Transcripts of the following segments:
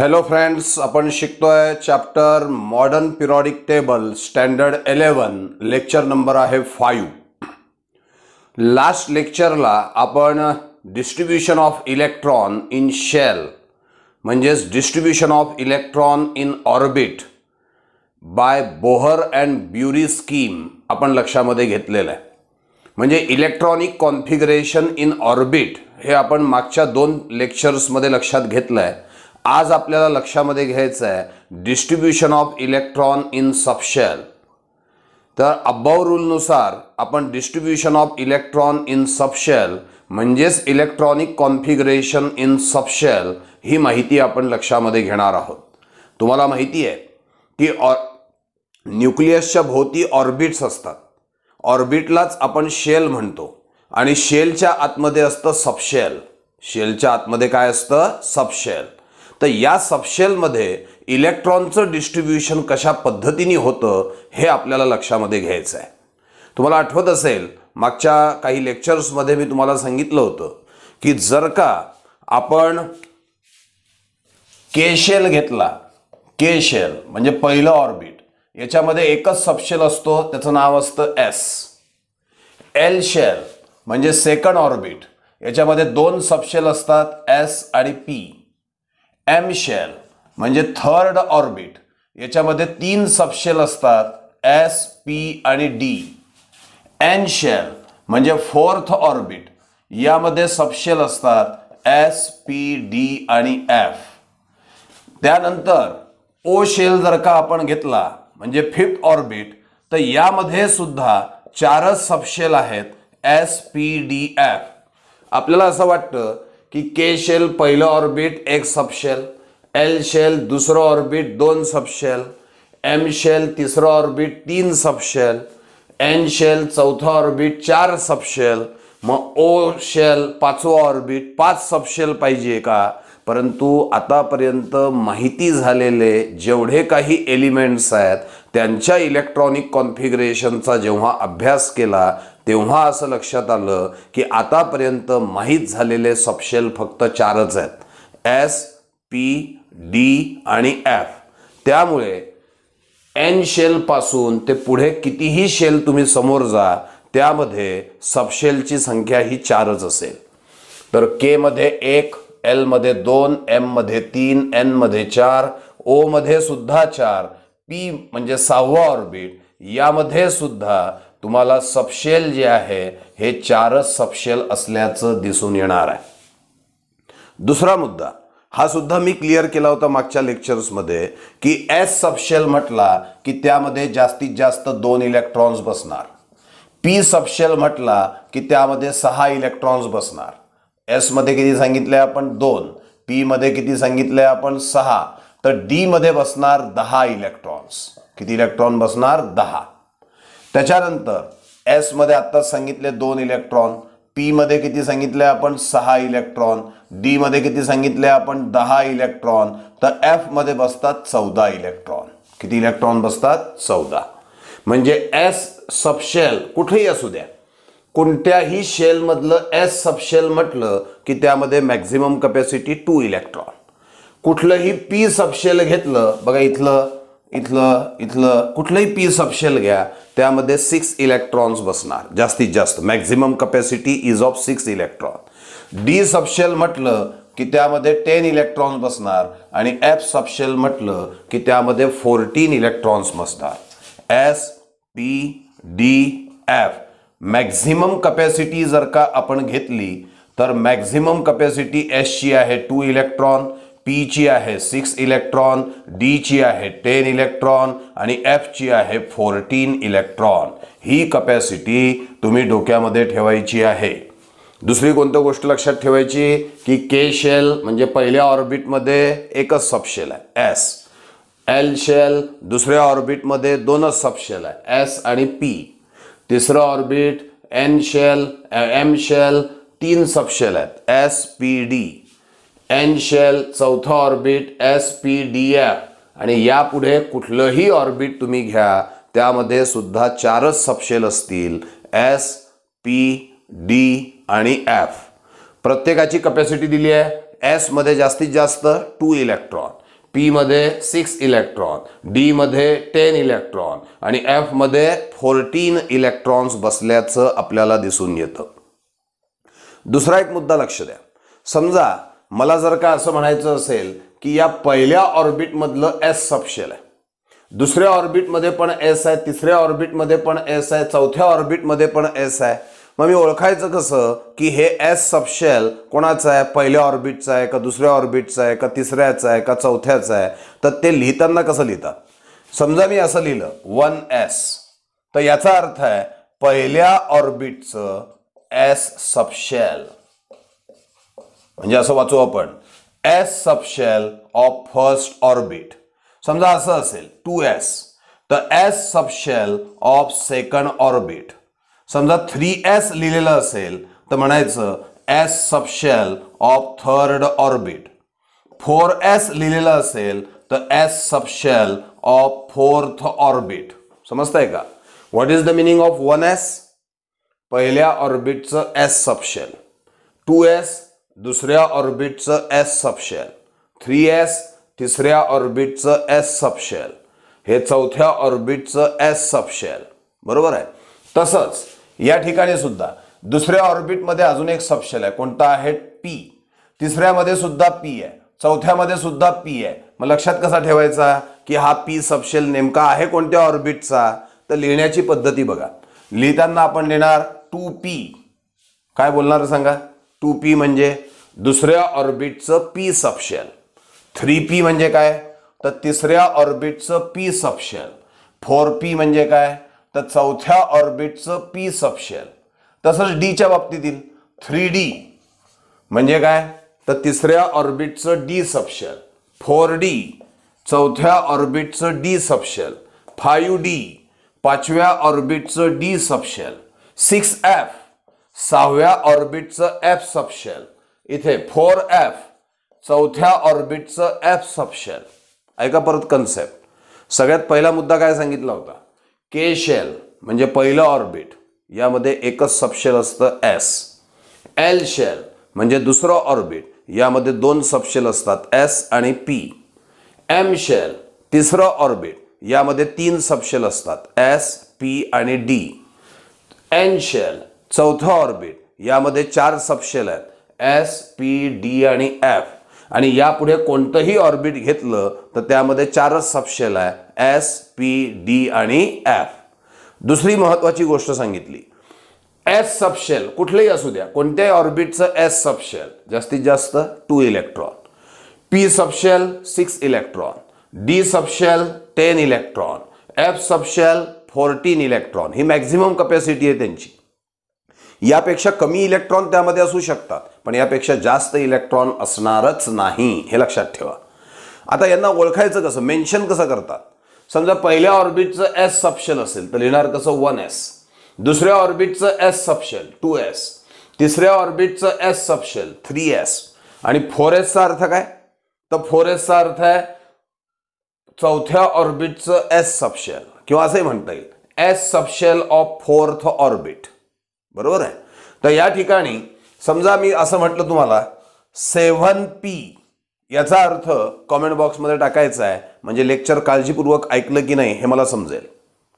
Hello friends आपण शिकतोय chapter modern periodic table standard eleven lecture number आहे five last लेक्चरला आपण distribution of electron in shell म्हणजेच distribution of electron in orbit by Bohr and Bury scheme आपण लक्षामध्ये घेतलेलं आहे म्हणजे इलेक्ट्रॉनिक कॉन्फिगरेशन इन ऑर्बिट हे आपण मागच्या दोन लेक्चर्समध्ये लक्षात घेतलं आहे आज आपल्याला लक्षामध्ये घ्यायचं आहे distribution of electron in subshell तर अब्बाव रूलनुसार आपण distribution of electron in subshell म्हणजेच इलेक्ट्रॉनिक कॉन्फिगरेशन इन सबशेल ही माहिती आपण लक्षामध्ये घेणार आहोत तुम्हाला माहिती आहे की ऑर न्यूक्लियसच्या भोवती ऑर्बिट्स असतात ऑर्बिटलाच आपण शेल म्हणतो आणि शेलच्या आतमध्ये असतं सबशेल शेलच्या आतमध्ये काय असतं सबशेल तर या सबशेलमध्ये इलेक्ट्रॉनचं डिस्ट्रीब्युशन कशा पद्धतीने होतं हे आपल्याला लक्षामध्ये घ्यायचं आहे तुम्हाला आठवत असेल मागच्या काही लेक्चर्समध्ये मी तुम्हाला सांगितलं होतं की जर का आपण केशेल घेतला के शेल म्हणजे पहिलं ऑर्बिट याच्यामध्ये एकच सबशेल असतो त्याचं नाव असतं एस एल शेल म्हणजे सेकंड ऑर्बिट याच्यामध्ये दोन सबशेल असतात एस आणि पी एमशेल म्हणजे थर्ड ऑर्बिट याच्यामध्ये तीन सबशेल असतात एस पी आणि डी एन शेल म्हणजे फोर्थ ऑर्बिट यामध्ये सबशेल असतात एस पी डी आणि एफ त्यानंतर ओ शेल जर का आपण घेतला म्हणजे फिफ्थ ऑर्बिट तर यामध्ये सुद्धा चारच सबशेल आहेत एस पी डी एफ आपल्याला असं वाटतं की के शेल पहिलं ऑर्बिट एक सबशेल एल शेल दुसरं ऑर्बिट दोन सबशेल एम शेल तिसरं ऑर्बिट तीन सबशेल एन शेल चौथं ऑर्बिट चार सबशेल मग ओ शेल पाचवं ऑर्बिट पाच सबशेल पाहिजे का परंतु आतापर्यंत माहिती झालेले जेवढे काही एलिमेंट्स आहेत त्यांच्या इलेक्ट्रॉनिक कॉन्फिगरेशनचा जेव्हा अभ्यास केला तेव्हा असं लक्षात आलं की आतापर्यंत माहीत झालेले सपशेल फक्त चारच आहेत एस पी डी आणि एफ त्यामुळे एन शेलपासून ते पुढे कितीही शेल तुम्ही समोर जा त्यामध्ये सबशेलची संख्या ही चारच असेल तर केमध्ये एक एलमध्ये दोन एममध्ये तीन मध्ये चार मध्ये सुद्धा चार पी म्हणजे सहावा ऑर्बिट यामध्ये सुद्धा तुम्हाला सपशेल जे आहे हे चारच सपशेल असल्याचं दिसून येणार आहे दुसरा मुद्दा हा सुद्धा मी क्लिअर केला होता मागच्या लेक्चर्समध्ये की एस सपशेल म्हटला की त्यामध्ये जास्तीत जास्त दोन इलेक्ट्रॉन्स बसणार पी सपशेल म्हटला की त्यामध्ये सहा इलेक्ट्रॉन्स बसणार एस मध्ये किती सांगितले आपण दोन मध्ये किती सांगितले आपण सहा तर डी मध्ये बसणार दहा इलेक्ट्रॉन्स किती इलेक्ट्रॉन बसणार दहा त्याच्यानंतर एसमध्ये आत्ताच सांगितले दोन इलेक्ट्रॉन पीमध्ये किती सांगितले आपण सहा इलेक्ट्रॉन डीमध्ये किती सांगितले आपण दहा इलेक्ट्रॉन तर एफमध्ये बसतात चौदा इलेक्ट्रॉन किती इलेक्ट्रॉन बसतात चौदा म्हणजे एस सबशेल कुठेही असू द्या कोणत्याही शेलमधलं एस सबशेल म्हटलं की त्यामध्ये मॅक्झिमम कपॅसिटी टू इलेक्ट्रॉन कुठलंही पी सबशेल घेतलं बघा इथलं इथलं इथलं कुठलंही पी सपशेल घ्या त्यामध्ये सिक्स इलेक्ट्रॉन्स बसणार जास्तीत जास्त maximum capacity is of six electron D subshell म्हटलं की त्यामध्ये टेन इलेक्ट्रॉन्स बसणार आणि एफ सपशेल म्हटलं की त्यामध्ये फोर्टीन इलेक्ट्रॉन्स बसणार S P D F maximum capacity जर का आपण घेतली तर मॅक्झिमम कपॅसिटी एसची आहे टू इलेक्ट्रॉन पीची आहे सिक्स इलेक्ट्रॉन डीची आहे टेन इलेक्ट्रॉन आणि एफची आहे फोर्टीन इलेक्ट्रॉन ही कपॅसिटी तुम्ही डोक्यामध्ये ठेवायची आहे दुसरी कोणतं गोष्ट लक्षात ठेवायची की के शेल म्हणजे पहिल्या ऑर्बिटमध्ये एकच सबशेल आहे एस एल शेल दुसऱ्या ऑर्बिटमध्ये दोनच सबशेल आहे एस आणि पी तिसरं orbit N shell M shell तीन सबशेल आहेत S P D N shell चौथा orbit S P D F आणि यापुढे कुठलंही ऑर्बिट तुम्ही घ्या त्यामध्ये सुद्धा चारच सबशेल असतील एस पी डी आणि एफ प्रत्येकाची कपॅसिटी दिली आहे एसमध्ये जास्तीत जास्त टू इलेक्ट्रॉन पीमध्ये सिक्स इलेक्ट्रॉन डीमध्ये टेन इलेक्ट्रॉन आणि एफमध्ये फोर्टीन इलेक्ट्रॉन्स बसल्याचं आपल्याला दिसून येतं दुसरा एक मुद्दा लक्ष द्या समजा मला जर का असं म्हणायचं असेल की या पहिल्या ऑर्बिटमधलं एस सपशेल आहे दुसऱ्या ऑर्बिटमध्ये पण एस आहे तिसऱ्या ऑर्बिटमध्ये पण एस आहे चौथ्या ऑर्बिटमध्ये पण एस आहे मग मी ओळखायचं कसं की हे एस सपशेल कोणाचं आहे पहिल्या ऑर्बिटचं आहे का दुसऱ्या ऑर्बिटचं आहे का तिसऱ्याचं आहे का चौथ्याचं आहे तर ते लिहिताना कसं लिहितात समजा मी असं लिहिलं वन एस तर याचा अर्थ आहे पहिल्या ऑर्बिटचं एस सपशेल म्हणजे असं वाचू आपण S subshell of first orbit समजा असं असेल टू एस तर S subshell of second orbit समजा थ्री एस लिहिलेलं असेल तर म्हणायचं S subshell of third orbit four S लिहिलेलं असेल तर S subshell of fourth orbit समजतंय का what is the meaning of one S पहिल्या ऑर्बिटचं एस सबशेल टू एस दुसऱ्या ऑर्बिटचं एस सबशेल थ्री एस तिसऱ्या ऑर्बिटचं एस सबशेल हे चौथ्या ऑर्बिटचं एस सबशेल बरोबर आहे तसंच या ठिकाणी सुद्धा दुसऱ्या ऑर्बिटमध्ये अजून एक सबशेल आहे कोणता आहे पी तिसऱ्यामध्ये सुद्धा पी आहे चौथ्यामध्ये सुद्धा पी आहे मग लक्षात कसा ठेवायचा की हा पी सबशेल नेमका आहे कोणत्या ऑर्बिटचा तर लिहिण्याची पद्धती बघा लिहिताना आपण लिहिणार टू पी काय बोलणार सांगा टू पी म्हणजे दुसऱ्या ऑर्बिटचं पी सपशेल थ्री पी म्हणजे काय तर तिसऱ्या ऑर्बिटचं पी सप्शल फोर पी म्हणजे काय तर चौथ्या ऑर्बिटचं पी सपशेल तसंच डीच्या बाबतीतील थ्री डी म्हणजे काय तर तिसऱ्या ऑर्बिटचं डी सप्शल फोर डी चौथ्या ऑर्बिटचं डी सप्शल फायू डी पाचव्या ऑर्बिटचं डी सप्शल सिक्स एफ सहाव्या ऑर्बिटचं एफ सबशेल इथे फोर एफ चौथ्या ऑर्बिटचं एफ सबशेल ऐका परत कन्सेप्ट सगळ्यात पहिला मुद्दा काय सांगितला होता के शेल म्हणजे पहिलं ऑर्बिट यामध्ये एकच सबशेल असतं एस एल शेल म्हणजे दुसरं ऑर्बिट यामध्ये दोन सबशेल असतात एस आणि पी एम शेल तिसरं ऑर्बिट यामध्ये तीन सबशेल असतात एस पी आणि डी एन शेल चौथा ऑर्बिट यामध्ये चार सबशेल आहेत एस पी डी आणि एफ आणि यापुढे कोणतंही ऑर्बिट घेतलं तर त्यामध्ये चारच सबशेल आहे एस पी डी आणि एफ दुसरी महत्त्वाची गोष्ट सांगितली एस सबशेल कुठलंही असू द्या कोणत्याही ऑर्बिटचं एस सबशेल जास्तीत जास्त two electron P subshell six electron D subshell ten electron F subshell fourteen electron ही मॅक्झिमम कपॅसिटी आहे त्यांची यापेक्षा कमी इलेक्ट्रॉन त्यामध्ये असू शकतात पण यापेक्षा जास्त इलेक्ट्रॉन असणारच नाही हे लक्षात ठेवा आता यांना ओळखायचं कसं मेन्शन कसं करतात समजा पहिल्या ऑर्बिटचं एस सप्शल असेल तर लिहिणार कसं वन एस दुसऱ्या ऑर्बिटचं एस सप्शल टू एस तिसऱ्या ऑर्बिटचं एस सप्शल थ्री एस आणि फोर एसचा अर्थ काय तर फोर एसचा अर्थ आहे चौथ्या ऑर्बिटचं एस सप्शल किंवा असंही म्हणता येईल S subshell of fourth orbit बरोबर आहे तर या ठिकाणी समजा मी असं म्हटलं तुम्हाला सेव्हन पी याचा अर्थ कॉमेंट बॉक्समध्ये टाकायचा आहे म्हणजे लेक्चर काळजीपूर्वक ऐकलं की नाही हे मला समजेल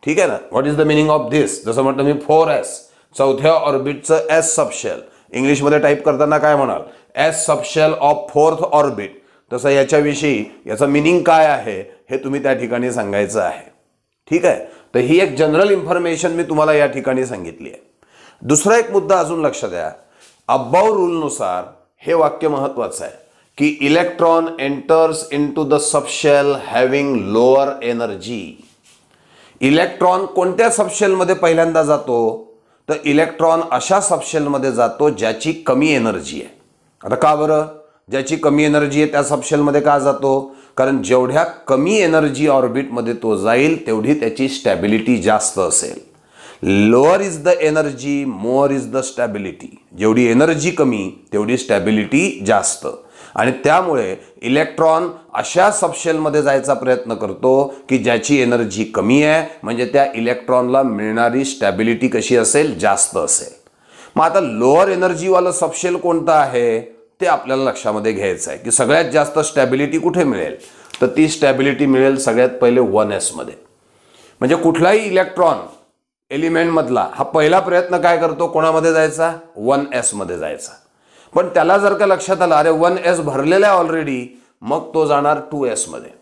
ठीक आहे ना what is the meaning of this जसं म्हटलं मी फोर एस चौथ्या ऑर्बिटचं एस सबशेल इंग्लिशमध्ये टाईप करताना काय म्हणाल S subshell of fourth orbit तसं याच्याविषयी याचं मिनिंग काय आहे हे तुम्ही त्या ठिकाणी सांगायचं आहे ठीक आहे तर ही एक जनरल इन्फॉर्मेशन मी तुम्हाला या ठिकाणी सांगितली आहे दुसरा एक मुद्दा अजून लक्ष द्या अब्बाव रूलनुसार हे वाक्य महत्वाचं आहे की electron enters into the subshell having lower energy electron कोणत्या सबशेलमध्ये पहिल्यांदा जातो तर इलेक्ट्रॉन अशा सबशेलमध्ये जातो ज्याची कमी एनर्जी आहे आता का बरं ज्याची कमी एनर्जी आहे त्या सबशेलमध्ये का जातो कारण जेवढ्या कमी एनर्जी ऑर्बिटमध्ये तो जाईल तेवढी त्याची स्टॅबिलिटी जास्त असेल lower is the energy more is the stability जेवढी एनर्जी कमी तेवढी स्टॅबिलिटी जास्त आणि त्यामुळे इलेक्ट्रॉन अशा सबशेलमध्ये जायचा प्रयत्न करतो की ज्याची एनर्जी कमी आहे म्हणजे त्या इलेक्ट्रॉनला मिळणारी स्टॅबिलिटी कशी असेल जास्त असेल मग आता लोअर एनर्जीवालं सबशेल कोणतं आहे ते आपल्याला लक्षामध्ये घ्यायचं आहे की सगळ्यात जास्त स्टॅबिलिटी कुठे मिळेल तर ती स्टॅबिलिटी मिळेल सगळ्यात पहिले वन एसमध्ये म्हणजे कुठलाही इलेक्ट्रॉन एलिमेंटमधला हा पहिला प्रयत्न काय करतो कोणामध्ये जायचा वन मध्ये जायचा पण त्याला जर का लक्षात आलं अरे वन एस भरलेला आहे ऑलरेडी मग तो जाणार टू मध्ये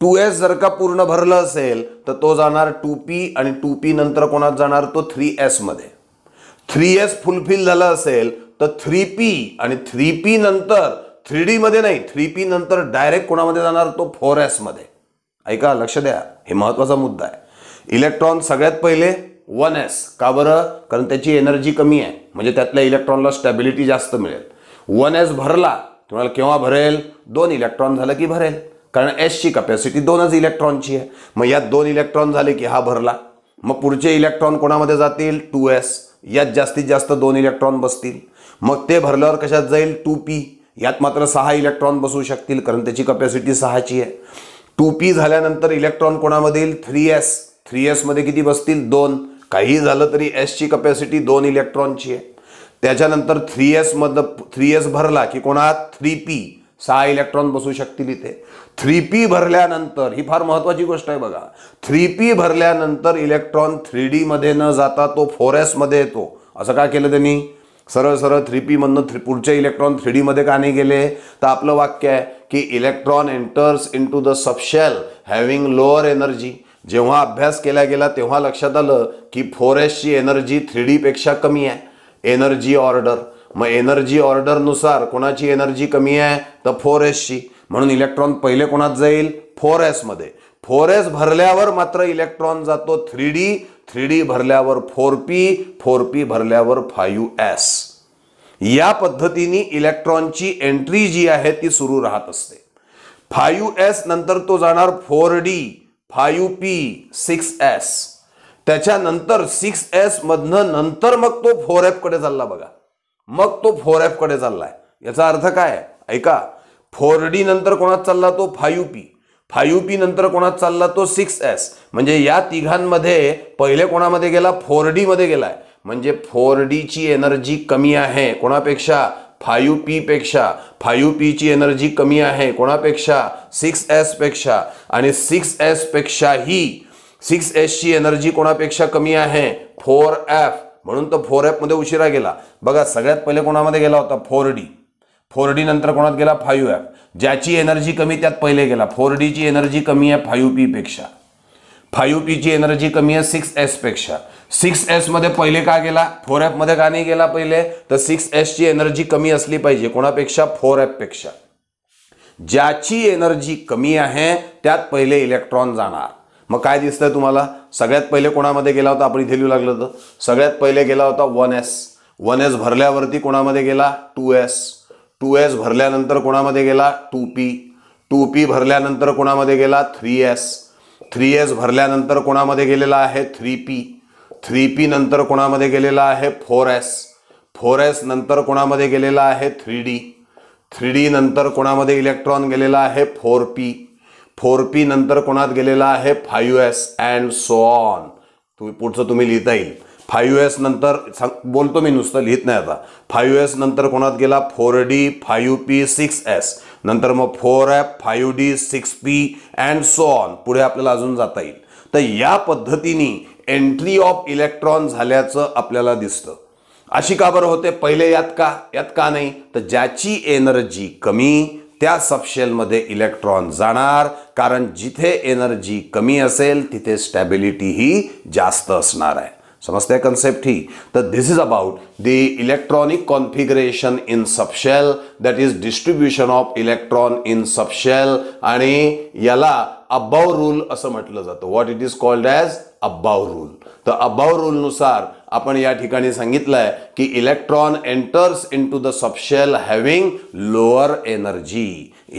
टू एस जर का पूर्ण भरलं असेल तर तो जाणार टू पी आणि टू पी नंतर कोणात जाणार तो थ्री मध्ये थ्री एस फुलफिल झालं असेल तर थ्री पी आणि थ्री पी नंतर थ्री मध्ये नाही थ्री पी नंतर डायरेक्ट कोणामध्ये जाणार तो फोर मध्ये ऐका लक्ष द्या हे महत्त्वाचा मुद्दा आहे इलेक्ट्रॉन सगळ्यात पहिले वन एस का बरं कारण त्याची एनर्जी कमी आहे म्हणजे त्यातल्या इलेक्ट्रॉनला स्टॅबिलिटी जास्त मिळेल वन एस भरला तुम्हाला केव्हा भरेल दोन इलेक्ट्रॉन झालं की भरेल कारण एसची कॅपॅसिटी दोनच इलेक्ट्रॉनची आहे मग यात दोन इलेक्ट्रॉन झाले की हा भरला मग पुढचे इलेक्ट्रॉन कोणामध्ये जातील टू एस यात जास्तीत जास्त दोन इलेक्ट्रॉन बसतील मग ते भरल्यावर कशात जाईल टू पी यात मात्र सहा इलेक्ट्रॉन बसू शकतील कारण त्याची कपॅसिटी सहाची आहे टू पी झाल्यानंतर इलेक्ट्रॉन कोणामधील थ्री एस थ्री एसमध्ये किती बसतील दोन काही झालं तरी एसची कपॅसिटी दोन इलेक्ट्रॉनची आहे त्याच्यानंतर थ्री एसमध्ये थ्री एस भरला की कोणा थ्री पी सहा इलेक्ट्रॉन बसू शकतील इथे थ्री पी भरल्यानंतर ही फार महत्त्वाची गोष्ट आहे बघा थ्री पी भरल्यानंतर इलेक्ट्रॉन थ्री डीमध्ये न जाता तो फोर एसमध्ये येतो असं काय केलं त्यांनी सरळ सरळ थ्री पीमधनं थ्री पुढचे इलेक्ट्रॉन थ्री डीमध्ये का नाही गेले तर आपलं वाक्य आहे की electron enters into the subshell having lower energy जेव्हा अभ्यास केला गेला तेव्हा लक्षात आलं की फोर एसची एनर्जी थ्री डीपेक्षा कमी आहे एनर्जी ऑर्डर मग एनर्जी ऑर्डरनुसार कोणाची एनर्जी कमी आहे तर फोर एसची म्हणून इलेक्ट्रॉन पहिले कोणात जाईल फोर एसमध्ये फोर एस भरल्यावर मात्र इलेक्ट्रॉन जातो थ्री डी थ्री डी भरल्यावर फोर पी फोर पी भरल्यावर फायू एस या पद्धतीने इलेक्ट्रॉनची एंट्री जी आहे ती सुरू राहत असते फायू एस नंतर तो जाणार four D five P six S त्याच्यानंतर सिक्स एस मधनं नंतर मग तो फोर कडे चालला बघा मग तो फोर कडे चाललाय याचा अर्थ काय ऐका फोर डी नंतर कोणात चालला तो फायू पी फायू पी नंतर कोणात चालला तो सिक्स एस म्हणजे या तिघांमध्ये पहिले कोणामध्ये गेला फोर मध्ये गेलाय म्हणजे फोर डीची एनर्जी कमी आहे कोणापेक्षा फायू पीपेक्षा फायू पीची एनर्जी कमी आहे कोणापेक्षा सिक्स एसपेक्षा आणि सिक्स एसपेक्षाही सिक्स एसची एनर्जी कोणापेक्षा कमी आहे फोर एफ म्हणून तो फोर एफमध्ये उशिरा गेला बघा सगळ्यात पहिले कोणामध्ये गेला होता फोर डी फोर डी नंतर कोणात गेला फायू एफ ज्याची एनर्जी कमी त्यात पहिले गेला फोर डीची एनर्जी कमी आहे फायू पीपेक्षा फायू पीची एनर्जी कमी आहे सिक्स एसपेक्षा सिक्स मध्ये पहिले का गेला फोर मध्ये का नाही गेला पहिले तर सिक्स ची एनर्जी कमी असली पाहिजे कोणापेक्षा फोर पेक्षा ज्याची एनर्जी कमी आहे त्यात पहिले इलेक्ट्रॉन जाणार मग काय दिसतंय तुम्हाला सगळ्यात पहिले कोणामध्ये गेला होता आपण इथे लिहू लागलो तर सगळ्यात पहिले गेला होता वन एस वन एस भरल्यावरती कोणामध्ये गेला टू एस टू एस भरल्यानंतर कोणामध्ये गेला टू पी टू पी भरल्यानंतर कोणामध्ये गेला थ्री एस थ्री एस भरल्यानंतर कोणामध्ये गेलेला आहे थ्री पी थ्री पी नंतर कोणामध्ये गेलेला आहे फोर एस फोर एस नंतर कोणामध्ये गेलेला आहे थ्री डी थ्री डी नंतर कोणामध्ये इलेक्ट्रॉन गेलेला आहे फोर पी फोर पी नंतर कोणात गेलेला आहे five s and so on तुम्ही पुढचं तुम्ही लिहिता येईल फायू एस नंतर बोलतो मी नुसतं लिहित नाही आता फायू एस नंतर कोणात गेला four D five P six s नंतर मग four f five d six p and so on पुढे आपल्याला अजून जाता येईल तर या पद्धतीने एंट्री ऑफ इलेक्ट्रॉन झाल्याचं आपल्याला दिसतं अशी का बरं होते पहिले यात का यात का नाही तर ज्याची एनर्जी कमी त्या सबशेलमध्ये इलेक्ट्रॉन जाणार कारण जिथे एनर्जी कमी असेल तिथे स्टॅबिलिटी ही जास्त असणार आहे समजते कन्सेप्ट ही तर this is about the electronic configuration in subshell that is distribution of electron in subshell आणि याला अबाव रूल असं म्हटलं जातं what it is called as aufbau rule तर अब्बाव रूलनुसार आपण या ठिकाणी सांगितलंय की electron enters in the subshell having lower energy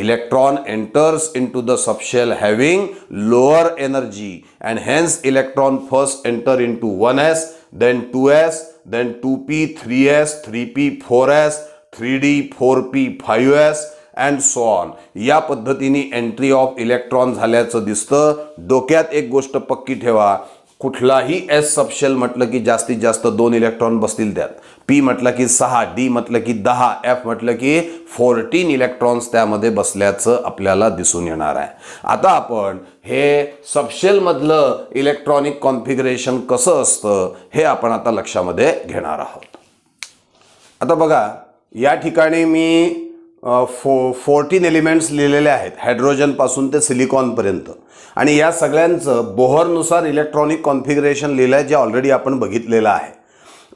electron enters in the subshell having lower energy and hence electron first enter into one s then two s then to p three S three p four s three d four p five s and so on या पद्धतीने entry of electron झाल्याचं दिसतं डोक्यात एक गोष्ट पक्की ठेवा कुठलाही एस सबशेल म्हटलं की जास्तीत जास्त दोन इलेक्ट्रॉन बसतील त्यात पी म्हटलं की सहा डी म्हटलं की दहा एफ म्हटलं की फोर्टीन इलेक्ट्रॉन्स त्यामध्ये बसल्याचं आपल्याला दिसून येणार आहे आता आपण हे सबशेलमधलं इलेक्ट्रॉनिक कॉन्फिगरेशन कसं असतं हे आपण आता लक्षामध्ये घेणार आहोत आता बघा या ठिकाणी मी फो फोर्टीन एलिमेंट्स लिहिलेले आहेत हायड्रोजनपासून ते सिलिकॉनपर्यंत आणि या सगळ्यांचं बोहरनुसार इलेक्ट्रॉनिक कॉन्फिगरेशन लिहिलं आहे जे ऑलरेडी आपण बघितलेलं आहे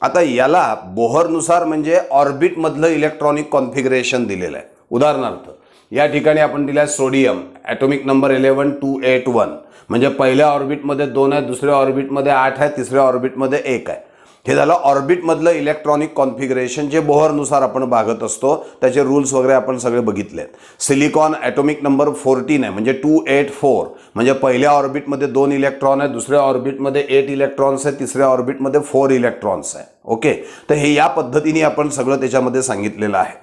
आता याला बोहरनुसार म्हणजे ऑर्बिटमधलं इलेक्ट्रॉनिक कॉन्फिगरेशन दिलेलं आहे उदाहरणार्थ या ठिकाणी आपण दिलं आहे sodium atomic number eleven two eight one म्हणजे पहिल्या ऑर्बिटमध्ये दोन आहे दुसऱ्या ऑर्बिटमध्ये आठ आहे तिसऱ्या ऑर्बिटमध्ये एक आहे हे झालं ऑर्बिटमधलं इलेक्ट्रॉनिक कॉन्फिगरेशन जे बोहरनुसार आपण बघत असतो त्याचे रूल्स वगैरे आपण सगळे बघितले सिलिकॉन ॲटॉमिक नंबर फोर्टीन आहे म्हणजे टू एट फोर म्हणजे पहिल्या ऑर्बिटमध्ये दोन इलेक्ट्रॉन आहे दुसऱ्या ऑर्बिटमध्ये एट इलेक्ट्रॉन्स आहे तिसऱ्या ऑर्बिटमध्ये फोर इलेक्ट्रॉन्स आहे ओके तर हे या पद्धतीने आपण सगळं त्याच्यामध्ये सांगितलेलं आहे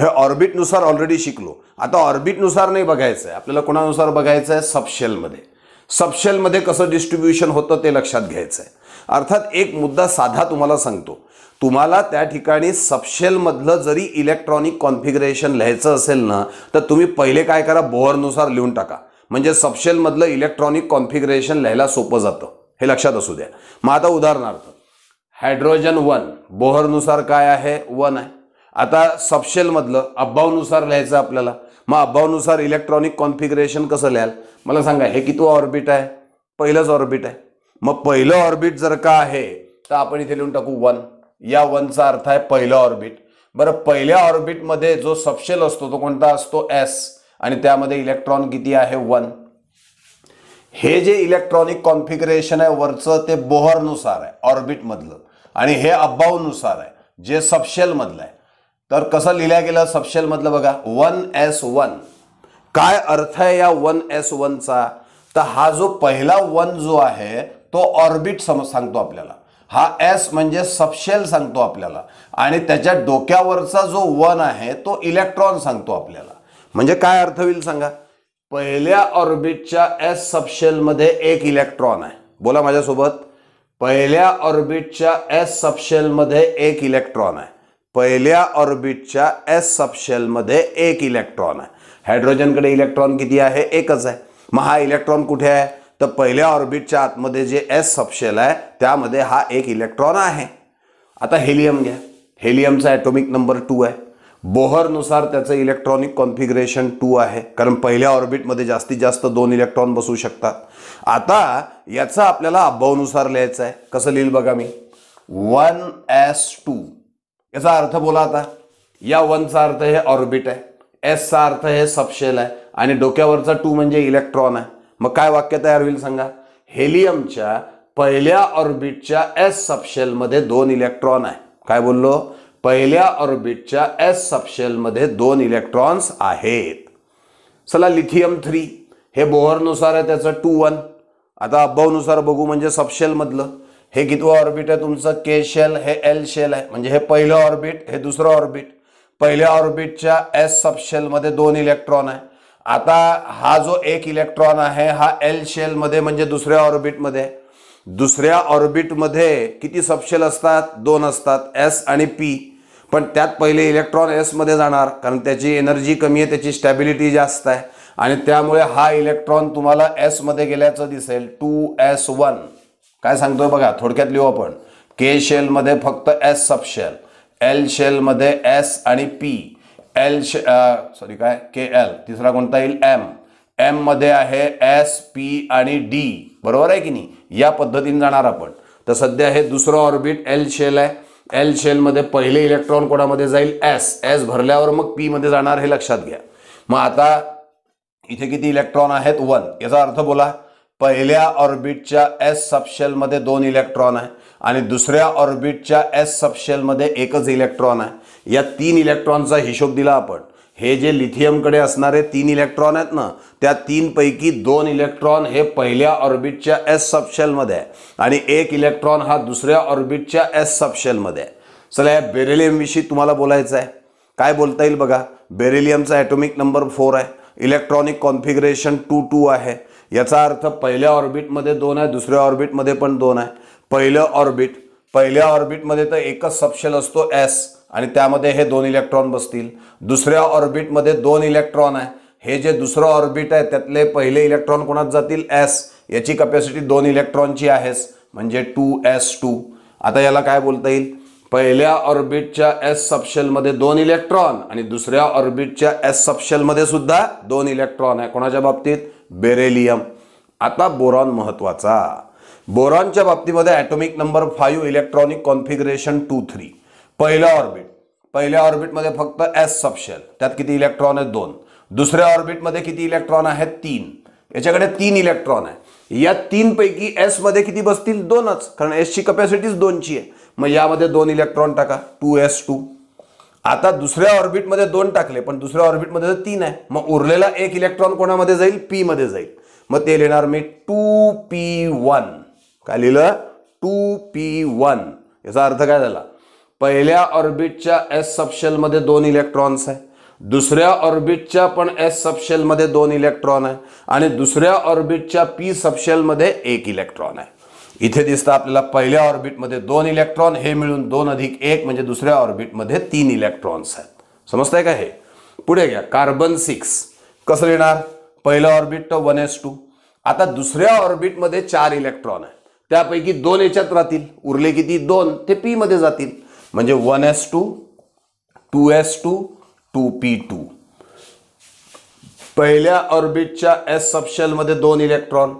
हे ऑर्बिटनुसार ऑलरेडी शिकलो आता ऑर्बिटनुसार नाही बघायचं आहे आपल्याला कोणानुसार बघायचं आहे सबशेलमध्ये सबशेलमध्ये कसं डिस्ट्रीब्युशन होतं ते लक्षात घ्यायचं आहे अर्थात एक मुद्दा साधा तुम्हाला सांगतो तुम्हाला त्या ठिकाणी सपशेलमधलं जरी इलेक्ट्रॉनिक कॉन्फिगरेशन लिहायचं असेल ना तर तुम्ही पहिले काय करा बोहरनुसार लिहून टाका म्हणजे सबशेलमधलं इलेक्ट्रॉनिक कॉन्फिगरेशन लिहायला सोपं जातं हे लक्षात असू द्या मग आता उदाहरणार्थ हायड्रोजन वन बोहरनुसार काय आहे वन आहे आता सपशेलमधलं अब्बावनुसार लिहायचं आपल्याला मग अब्बावनुसार इलेक्ट्रॉनिक कॉन्फिगरेशन कसं लिहाल मला सांगा हे किती ऑर्बिट आहे पहिलंच ऑर्बिट आहे मग पहिलं ऑर्बिट जर का आहे तर आपण इथे लिहून टाकू वन या वनचा अर्थ आहे पहिलं ऑर्बिट बरं पहिल्या ऑर्बिटमध्ये जो सपशेल असतो तो कोणता असतो एस आणि त्यामध्ये इलेक्ट्रॉन किती आहे वन हे जे इलेक्ट्रॉनिक कॉन्फिगरेशन आहे वरचं ते बोहरनुसार आहे ऑर्बिटमधलं आणि हे अब्बावनुसार आहे जे सपशेलमधलं आहे तर कसं लिहिलं गेलं सपशेलमधलं बघा वन एस वन काय अर्थ आहे या वन एस वनचा तर हा जो पहिला वन जो आहे तो ऑर्बिट समज सांगतो आपल्याला हा एस म्हणजे सबशेल सांगतो आपल्याला आणि त्याच्या डोक्यावरचा जो वन आहे तो इलेक्ट्रॉन सांगतो आपल्याला म्हणजे काय अर्थ होईल सांगा पहिल्या ऑर्बिटच्या एस मध्ये एक इलेक्ट्रॉन आहे बोला माझ्यासोबत पहिल्या ऑर्बिटच्या एस सबशेलमध्ये एक इलेक्ट्रॉन आहे पहिल्या ऑर्बिटच्या एस सबशेलमध्ये एक इलेक्ट्रॉन आहे हायड्रोजनकडे इलेक्ट्रॉन किती आहे एकच आहे मग हा इलेक्ट्रॉन कुठे आहे तर पहिल्या ऑर्बिटच्या आतमध्ये जे एस सपशेल आहे त्यामध्ये हा एक इलेक्ट्रॉन आहे आता हेलियम घ्या हेलियमचा ॲटॉमिक नंबर टू आहे बोहरनुसार त्याचं इलेक्ट्रॉनिक कॉन्फिगरेशन टू आहे कारण पहिल्या ऑर्बिटमध्ये जास्तीत जास्त दोन इलेक्ट्रॉन बसू शकतात आता याचा आपल्याला अभावनुसार लिहायचं आहे कसं लिहिल बघा मी वन एस टू याचा अर्थ बोला आता या वनचा अर्थ हे ऑर्बिट आहे एसचा अर्थ हे सपशेल आहे आणि डोक्यावरचा टू म्हणजे इलेक्ट्रॉन आहे मग काय वाक्य तयार होईल सांगा हेलियमच्या पहिल्या ऑर्बिटच्या एस सबशेलमध्ये दोन इलेक्ट्रॉन आहे काय बोललो पहिल्या ऑर्बिटच्या एस मध्ये दोन इलेक्ट्रॉन्स आहेत चला लिथियम थ्री हे बोहरनुसार आहे त्याचं टू वन आता अब्बावनुसार बघू म्हणजे सबशेलमधलं हे कितवं ऑर्बिट आहे तुमचं के शेल हे एल शेल आहे म्हणजे हे पहिलं ऑर्बिट हे दुसरं ऑर्बिट पहिल्या ऑर्बिटच्या एस सबशेलमध्ये दोन इलेक्ट्रॉन आहे आता हा जो एक इलेक्ट्रॉन आहे हा एल शेलमध्ये म्हणजे दुसऱ्या ऑर्बिटमध्ये दुसऱ्या ऑर्बिटमध्ये किती सबशेल असतात दोन असतात एस आणि पी पण त्यात पहिले इलेक्ट्रॉन एसमध्ये जाणार कारण त्याची एनर्जी कमी आहे त्याची स्टॅबिलिटी जास्त आहे आणि त्यामुळे हा इलेक्ट्रॉन तुम्हाला एसमध्ये गेल्याचं दिसेल टू एस वन काय सांगतोय बघा थोडक्यात लिहू आपण के शेलमध्ये फक्त एस सबशेल एल शेलमध्ये एस आणि पी एल सॉरी काय के एल तिसरा कोणता येईल एम एममध्ये आहे एस पी आणि डी बरोबर आहे की नाही या पद्धतीने जाणार आपण तर सध्या हे दुसरं ऑर्बिट एल शेल आहे एल शेलमध्ये पहिले इलेक्ट्रॉन कोणामध्ये जाईल एस एस भरल्यावर मग पीमध्ये जाणार हे लक्षात घ्या मग आता इथे किती इलेक्ट्रॉन आहेत वन याचा अर्थ बोला पहिल्या ऑर्बिटच्या एस सबशेलमध्ये दोन इलेक्ट्रॉन आहे आणि दुसऱ्या ऑर्बिटच्या एस सबशेलमध्ये एकच इलेक्ट्रॉन आहे या तीन इलेक्ट्रॉनचा हिशोब दिला आपण हे जे लिथियमकडे असणारे तीन इलेक्ट्रॉन आहेत ना त्या तीनपैकी दोन इलेक्ट्रॉन हे पहिल्या ऑर्बिटच्या एस सबशेलमध्ये आहे आणि एक इलेक्ट्रॉन हा दुसऱ्या ऑर्बिटच्या एस सबशेलमध्ये आहे चला या बेरेलियमविषयी तुम्हाला बोलायचं आहे काय बोलता येईल बघा बेरेलियमचा ॲटॉमिक नंबर फोर आहे इलेक्ट्रॉनिक कॉन्फिगरेशन टू टू आहे याचा अर्थ पहिल्या ऑर्बिटमध्ये दोन आहे दुसऱ्या ऑर्बिटमध्ये पण दोन आहे पहिलं ऑर्बिट पहिल्या ऑर्बिटमध्ये तर एकच सबशेल असतो एस आणि त्यामध्ये हे दोन इलेक्ट्रॉन बसतील दुसऱ्या ऑर्बिटमध्ये दोन इलेक्ट्रॉन आहे हे जे दुसरं ऑर्बिट आहे त्यातले पहिले इलेक्ट्रॉन कोणात जातील एस याची कपॅसिटी दोन इलेक्ट्रॉनची आहेस म्हणजे टू एस टू आता याला काय बोलता येईल पहिल्या ऑर्बिटच्या एस सपशेलमध्ये दोन इलेक्ट्रॉन आणि दुसऱ्या ऑर्बिटच्या एस सपशेलमध्ये सुद्धा दोन इलेक्ट्रॉन आहे कोणाच्या बाबतीत बेरेलियम आता बोरॉन महत्त्वाचा बोरॉनच्या बाबतीमध्ये atomic number five electronic configuration two three पहिलं ऑर्बिट पहिल्या ऑर्बिटमध्ये फक्त एस सबशेल त्यात किती इलेक्ट्रॉन आहेत दोन दुसऱ्या ऑर्बिटमध्ये किती इलेक्ट्रॉन आहेत तीन याच्याकडे तीन इलेक्ट्रॉन आहे या तीनपैकी मध्ये किती बसतील दोनच कारण एस ची कपॅसिटीच दोनची आहे मग यामध्ये दोन इलेक्ट्रॉन टाका टू एस टू आता दुसऱ्या ऑर्बिटमध्ये दोन टाकले पण दुसऱ्या ऑर्बिटमध्ये तर तीन आहे मग उरलेला एक इलेक्ट्रॉन कोणामध्ये जाईल पीमध्ये जाईल मग ते लिहिणार मी टू पी वन काय लिहिलं टू पी वन याचा अर्थ काय झाला पहिल्या ऑर्बिटच्या एस सबशेलमध्ये दोन इलेक्ट्रॉन्स आहे दुसऱ्या ऑर्बिटच्या पण एस सबशेलमध्ये दोन इलेक्ट्रॉन आहे आणि दुसऱ्या ऑर्बिटच्या पी सबशेलमध्ये एक इलेक्ट्रॉन आहे इथे दिसतं आपल्याला पहिल्या ऑर्बिटमध्ये दोन इलेक्ट्रॉन हे मिळून दोन अधिक एक म्हणजे दुसऱ्या ऑर्बिटमध्ये तीन इलेक्ट्रॉन्स आहेत समजतंय का हे पुढे घ्या कार्बन सिक्स कसं येणार पहिलं ऑर्बिट तर वन एस टू आता दुसऱ्या ऑर्बिटमध्ये चार इलेक्ट्रॉन आहे त्यापैकी दोन याच्यात राहतील उरले किती दोन ते पीमध्ये जातील म्हणजे one s two two s two two p two पहिल्या ऑर्बिटच्या एस सबशेलमध्ये दोन इलेक्ट्रॉन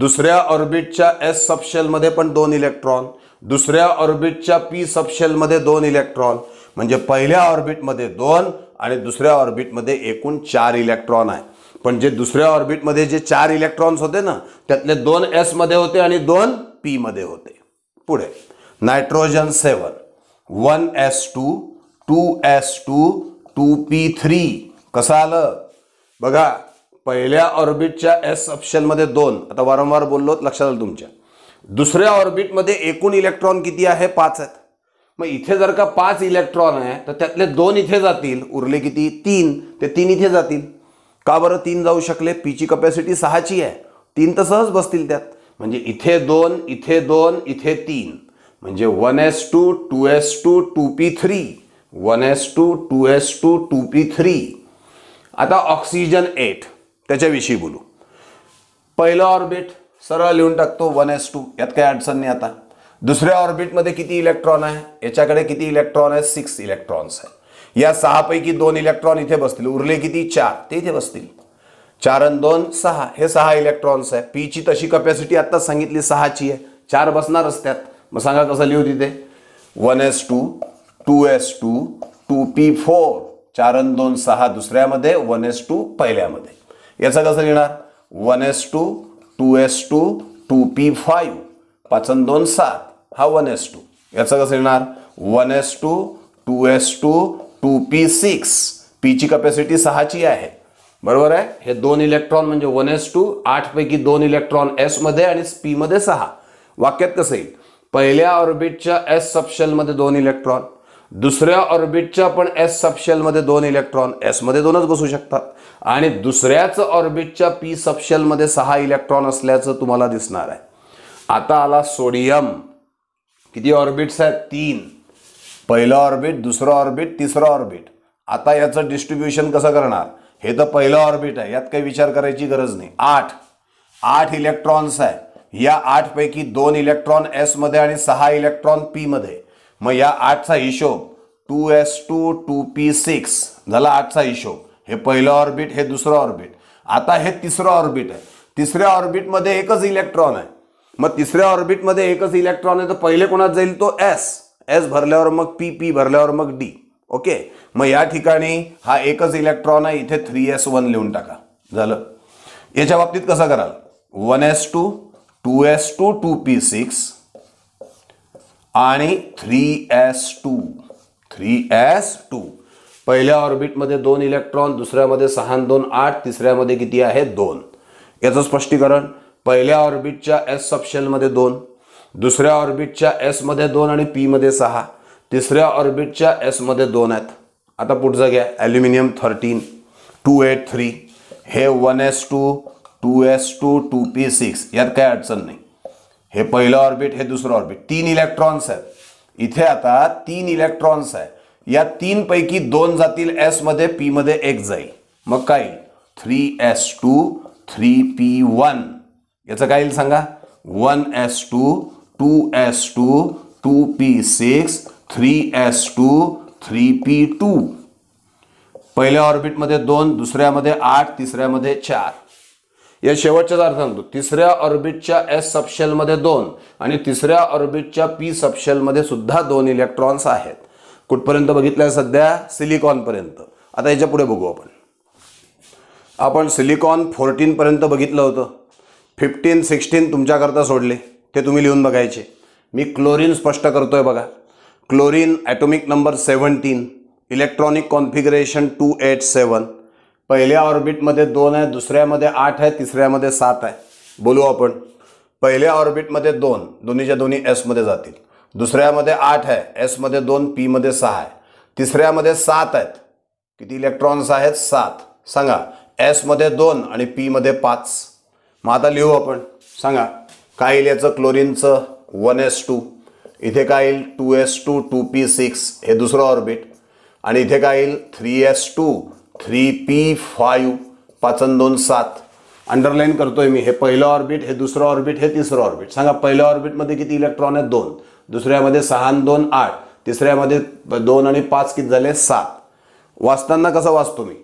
दुसऱ्या ऑर्बिटच्या एस सबशेलमध्ये पण दोन इलेक्ट्रॉन दुसऱ्या ऑर्बिटच्या पी सबशेलमध्ये दोन इलेक्ट्रॉन म्हणजे पहिल्या ऑर्बिटमध्ये दोन आणि दुसऱ्या ऑर्बिटमध्ये एकूण चार इलेक्ट्रॉन आहे पण जे दुसऱ्या ऑर्बिटमध्ये जे चार इलेक्ट्रॉन्स होते ना त्यातले दोन एसमध्ये होते आणि दोन मध्ये होते पुढे nitrogen seven one s two two s two two p three कसं आलं बघा पहिल्या ऑर्बिटच्या एस ऑप्शनमध्ये दोन आता वारंवार बोललो लक्षात आलं तुमच्या दुसऱ्या ऑर्बिटमध्ये एकूण इलेक्ट्रॉन किती आहे पाच आहेत मग इथे जर का पाच इलेक्ट्रॉन आहे तर त्यातले दोन इथे जातील उरले किती तीन ते तीन इथे जातील का बरं तीन जाऊ शकले पीची कपॅसिटी सहाची आहे तीन तर सहज बसतील त्यात म्हणजे इथे दोन इथे दोन इथे तीन म्हणजे one s two two s two two p three one s two two s two two p three आता ऑक्सिजन एट त्याच्याविषयी बोलू पहिलं ऑर्बिट सरळ लिहून टाकतो वन एस टू यात काही अडचण नाही आता दुसऱ्या ऑर्बिटमध्ये किती इलेक्ट्रॉन आहे याच्याकडे किती इलेक्ट्रॉन आहे सिक्स इलेक्ट्रॉन्स आहे या सहापैकी दोन इलेक्ट्रॉन इथे बसतील उरले किती चार ते इथे बसतील चार आणि दोन सहा हे सहा इलेक्ट्रॉन्स आहे पीची तशी कपॅसिटी आत्ता सांगितली सहाची आहे चार बसणारच त्यात मग सांगा कसं होती तिथे one s two two s two two p four चार दोन सहा दुसऱ्यामध्ये वन एस टू पहिल्यामध्ये याचं कसं लिहिणार one s two two s two two p five पाच दोन सात हा वन एस टू याचं कसं लिहिणार one s two two s two two p six पीची कपॅसिटी सहाची आहे बरोबर आहे हे दोन इलेक्ट्रॉन म्हणजे वन एस टू आठपैकी दोन इलेक्ट्रॉन एसमध्ये आणि पीमध्ये सहा वाक्यात कसं येईल पहिल्या ऑर्बिटच्या एस सबशेलमध्ये दोन इलेक्ट्रॉन दुसऱ्या ऑर्बिटच्या पण एस सबशेलमध्ये दोन इलेक्ट्रॉन एसमध्ये दोनच बसू शकतात आणि दुसऱ्याच ऑर्बिटच्या पी सबशेलमध्ये सहा इलेक्ट्रॉन असल्याचं तुम्हाला दिसणार आहे आता आला सोडियम किती ऑर्बिट्स आहेत तीन पहिलं ऑर्बिट दुसरं ऑर्बिट तिसरं ऑर्बिट आता याचं डिस्ट्रीब्युशन कसं करणार हे तर पहिलं ऑर्बिट आहे यात काही विचार करायची गरज नाही आठ आठ इलेक्ट्रॉन्स आहे या आठपैकी दोन इलेक्ट्रॉन मध्ये आणि सहा इलेक्ट्रॉन पीमध्ये मग या आठचा हिशोब two s two two p six झाला आठचा हिशोब हे पहिलं ऑर्बिट हे दुसरं ऑर्बिट आता हे तिसरं ऑर्बिट आहे तिसऱ्या ऑर्बिटमध्ये एकच इलेक्ट्रॉन आहे मग तिसऱ्या ऑर्बिटमध्ये एकच इलेक्ट्रॉन आहे तर पहिले कोणात जाईल तो एस एस भरल्यावर मग पी पी भरल्यावर मग डी ओके मग या ठिकाणी हा एकच इलेक्ट्रॉन आहे इथे थ्री एस वन लिहून टाका झालं याच्या बाबतीत कसं कराल one s two two s two two p six आणि three s two three s two पहिल्या ऑर्बिटमध्ये दोन इलेक्ट्रॉन दुसऱ्यामध्ये सहा दोन आठ तिसऱ्यामध्ये किती आहे दोन याचं स्पष्टीकरण पहिल्या ऑर्बिटच्या एस सबशेलमध्ये दोन दुसऱ्या ऑर्बिटच्या एसमध्ये दोन आणि पीमध्ये सहा तिसऱ्या ऑर्बिटच्या एसमध्ये दोन आहेत आता पुढचं घ्या aluminium thirteen two eight three हे one s two two s two two p six यात काय अडचण नाही हे पहिलं ऑर्बिट हे दुसरं ऑर्बिट तीन इलेक्ट्रॉन्स आहेत इथे आता तीन इलेक्ट्रॉन्स आहे या तीनपैकी दोन जातील एसमध्ये पीमध्ये एक जाईल मग काय three s two three p one याचं काय येईल सांगा one s two two s two two p six three s two three p two पहिल्या ऑर्बिटमध्ये दोन दुसऱ्यामध्ये आठ तिसऱ्यामध्ये चार या शेवटच्याच अर्थ सांगतो तिसऱ्या ऑर्बिटच्या एस सपशेलमध्ये दोन आणि तिसऱ्या ऑर्बिटच्या पी सपशेलमध्ये सुद्धा दोन इलेक्ट्रॉन्स आहेत कुठपर्यंत बघितलं सध्या सिलिकॉनपर्यंत आता याच्या पुढे बघू आपण आपण सिलिकॉन फोर्टीनपर्यंत बघितलं होतं फिफ्टीन सिक्स्टीन तुमच्याकरता सोडले ते तुम्ही लिहून बघायचे मी क्लोरीन स्पष्ट करतो आहे बघा chlorine atomic number seventeen electronic configuration two eight seven पहिल्या ऑर्बिटमध्ये दोन आहे दुसऱ्यामध्ये आठ आहे तिसऱ्यामध्ये सात आहे बोलू आपण पहिल्या ऑर्बिटमध्ये दोन दोन्हीच्या दोन्ही एसमध्ये जातील दुसऱ्यामध्ये आठ आहे एसमध्ये दोन पीमध्ये सहा आहे तिसऱ्यामध्ये सात आहेत किती इलेक्ट्रॉन्स आहेत सात सांगा एसमध्ये दोन आणि पीमध्ये पाच मग आता लिहू आपण सांगा काय येईल याचं क्लोरीनचं वन एस टू इथे काय येईल two s two two p six हे दुसरं ऑर्बिट आणि इथे काय येईल three s two three p five पाचन दोन सात अंडरलाईन करतोय मी हे पहिलं ऑर्बिट हे दुसरं ऑर्बिट हे तिसरं ऑर्बिट सांगा पहिल्या ऑर्बिटमध्ये किती इलेक्ट्रॉन आहेत दोन दुसऱ्यामध्ये सहा दोन आठ तिसऱ्यामध्ये दोन आणि पाच किती झाले सात वाचताना कसा वाचतो मी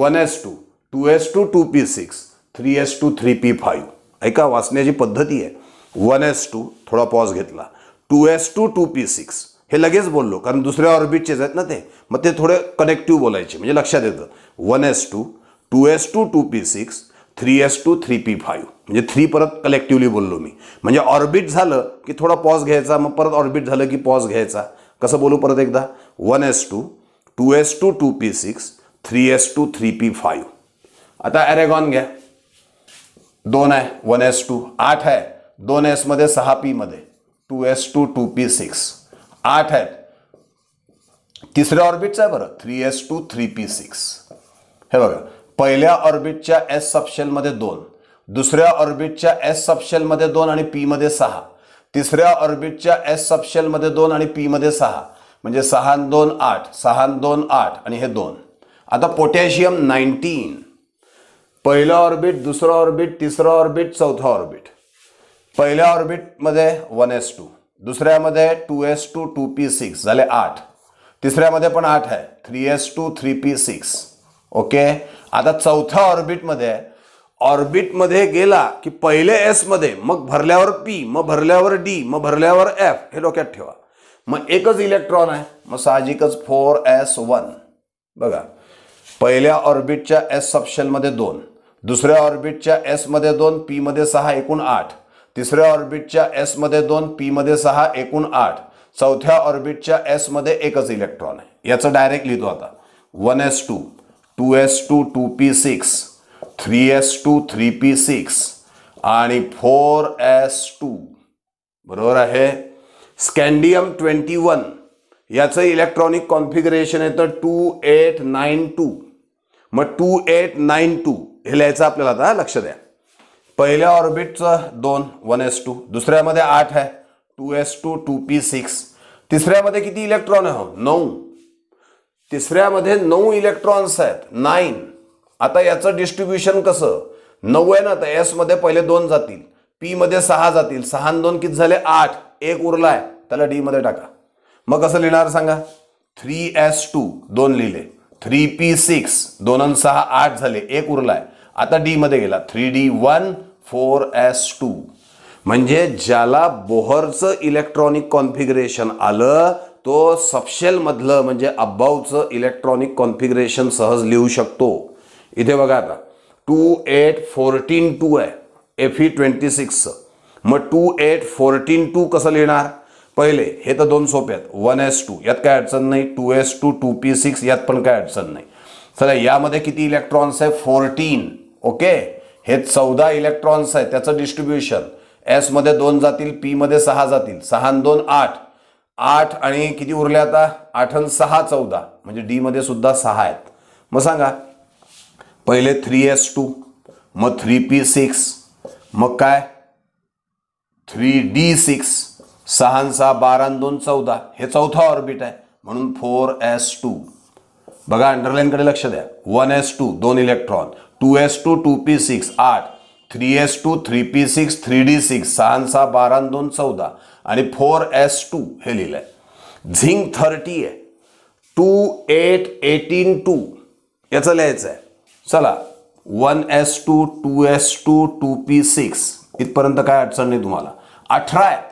one s two two s two two p six three s two three p five ऐका वाचण्याची पद्धती आहे वन एस टू थोडा पॉज घेतला two s two two p six हे लगेच बोललो कारण दुसऱ्या ऑर्बिटचेच आहेत ना ते मग ते थोडे कनेक्टिव्ह बोलायचे म्हणजे लक्षात येतं one s two two s two two p six three s two three p five म्हणजे थ्री परत कलेक्टिव्हली बोललो मी म्हणजे ऑर्बिट झालं की थोडा पॉज घ्यायचा मग परत ऑर्बिट झालं की पॉज घ्यायचा कसं बोलू परत एकदा one s two two s two two p six three s two three p five आता ॲरेगॉन घ्या दोन आहे वन एस टू आठ आहे दोन एसमध्ये सहा पीमध्ये two s two two p six आठ आहेत तिसऱ्या ऑर्बिटचं आहे बरं three s two three p six हे बघा पहिल्या ऑर्बिटच्या एस सबशेलमध्ये दोन दुसऱ्या ऑर्बिटच्या एस सबशेलमध्ये दोन आणि पीमध्ये सहा तिसऱ्या ऑर्बिटच्या एस सबशेलमध्ये दोन आणि पीमध्ये सहा म्हणजे सहा दोन आठ सहा दोन आठ आणि हे दोन आता पोटॅशियम नाईन्टीन पहिलं ऑर्बिट दुसरं ऑर्बिट तिसरं ऑर्बिट चौथा ऑर्बिट पहिल्या ऑर्बिटमध्ये वन एस टू दुसऱ्यामध्ये two s two two p six झाले आठ तिसऱ्यामध्ये पण आठ आहे three s two three p six okay आता चौथ्या ऑर्बिटमध्ये ऑर्बिटमध्ये गेला की पहिले एसमध्ये मग भरल्यावर पी मग भरल्यावर डी मग भरल्यावर एफ हे डोक्यात ठेवा मग एकच इलेक्ट्रॉन आहे मग साहजिकच फोर एस वन बघा पहिल्या ऑर्बिटच्या एस सप्शनमध्ये दोन दुसऱ्या ऑर्बिटच्या एसमध्ये दोन पीमध्ये सहा एकूण आठ तिसऱ्या ऑर्बिटच्या एसमध्ये दोन पीमध्ये सहा एकूण आठ चौथ्या ऑर्बिटच्या एसमध्ये एकच इलेक्ट्रॉन आहे याचं डायरेक्ट लिहितो आता one s two two s two two p six three s two three p six आणि फोर एस टू बरोबर आहे स्कॅन्डियम ट्वेंटी वन याचं इलेक्ट्रॉनिक कॉन्फिगरेशन येतं टू एट नाईन टू मग टू एट नाईन टू हे लिहायचं आपल्याला आता लक्ष द्या पहिल्या ऑर्बिटचं दोन वन एस टू दुसऱ्यामध्ये आठ आहे two s two two p six तिसऱ्यामध्ये किती इलेक्ट्रॉन आहे हो? नऊ तिसऱ्यामध्ये नऊ इलेक्ट्रॉन्स आहेत नाईन आता याचं डिस्ट्रीब्युशन कसं नऊ आहे ना तर एसमध्ये पहिले दोन जातील पीमध्ये सहा जातील सहा दोन किती झाले आठ एक उरला आहे त्याला डीमध्ये टाका मग कसं लिहिणार सांगा थ्री एस टू दोन लिहिले थ्री पी सिक्स दोन सहा आठ झाले एक उरला आहे आता डीमध्ये गेला three d one four s two म्हणजे ज्याला बोहरचं इलेक्ट्रॉनिक कॉन्फिगरेशन आलं तो सपशेलमधलं म्हणजे अब्बावचं इलेक्ट्रॉनिक कॉन्फिगरेशन सहज लिहू शकतो इथे बघा आता टू एट फोर्टीन टू आहे एफ ई ट्वेंटी सिक्स मग टू एट फोर्टीन टू कसं लिहिणार पहिले हे तर दोन सोपे आहेत वन एस टू यात काय अडचण नाही two s two two p six यात पण काय अडचण नाही चला यामध्ये किती इलेक्ट्रॉन्स आहे फोर्टीन ओके हे चौदा इलेक्ट्रॉन्स आहेत त्याचं डिस्ट्रीब्युशन एसमध्ये दोन जातील पीमध्ये सहा जातील सहा दोन आठ आठ आणि किती उरले आता आठ सहा चौदा म्हणजे डीमध्ये सुद्धा सहा आहेत मग सांगा पहिले थ्री एस टू मग थ्री पी सिक्स मग काय थ्री डी सिक्स सहा सहा बारा दोन चौदा हे चौथा ऑर्बिट आहे म्हणून फोर एस टू बघा अंडरलाईनकडे लक्ष द्या वन एस टू दोन electron two s two two p six आठ three s two three p six three d six सहा सहा बारा दोन चौदा आणि फोर एस टू हे लिहिलं आहे झिंक थर्टी आहे टू एट एटीन टू याचं लिहायचं आहे चला one s two two s two two p six इथपर्यंत काय अडचण नाही तुम्हाला अठरा आहेत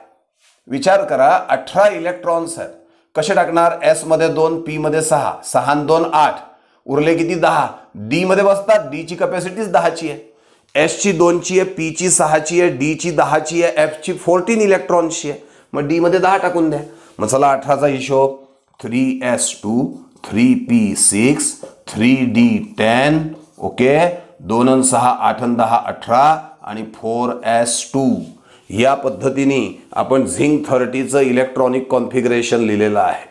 विचार करा अठरा इलेक्ट्रॉन्स आहेत कसे टाकणार एसमध्ये दोन पीमध्ये सहा सहा दोन आठ उरले किती दहा डी मध्ये बसतात डी ची दहाची आहे एस ची दोनची आहे पी ची सहाची आहे डी ची दहाची आहे एफ ची फोर्टीन इलेक्ट्रॉनची आहे मग डी मध्ये दहा टाकून द्या मग चला अठराचा हिशोब three s two three p six three d ten okay दोन सहा आठ दहा अठरा आणि फोर एस टू या पद्धतीने आपण झिंक थर्टीचं इलेक्ट्रॉनिक कॉन्फिगरेशन लिहिलेलं आहे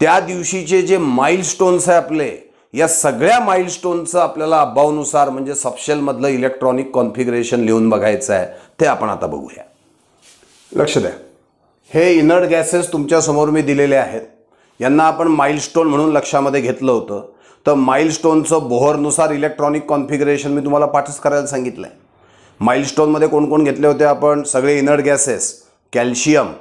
त्या दिवशीचे जे माइलस्टोन्स आहे आपले या सगळ्या माइलस्टोनचं आपल्याला अभावानुसार म्हणजे सपशेलमधलं इलेक्ट्रॉनिक कॉन्फिगरेशन लिहून बघायचं आहे ते आपण आता बघूया लक्ष द्या हे इनर्ट गॅसेस तुमच्यासमोर मी दिलेले आहेत यांना आपण माइलस्टोन म्हणून लक्षामध्ये घेतलं होतं तर माइलस्टोनचं बोहरनुसार इलेक्ट्रॉनिक कॉन्फिगरेशन मी तुम्हाला पाठच करायला सांगितलं आहे माइलस्टोनमध्ये कोणकोण घेतले होते आपण सगळे inert gases calcium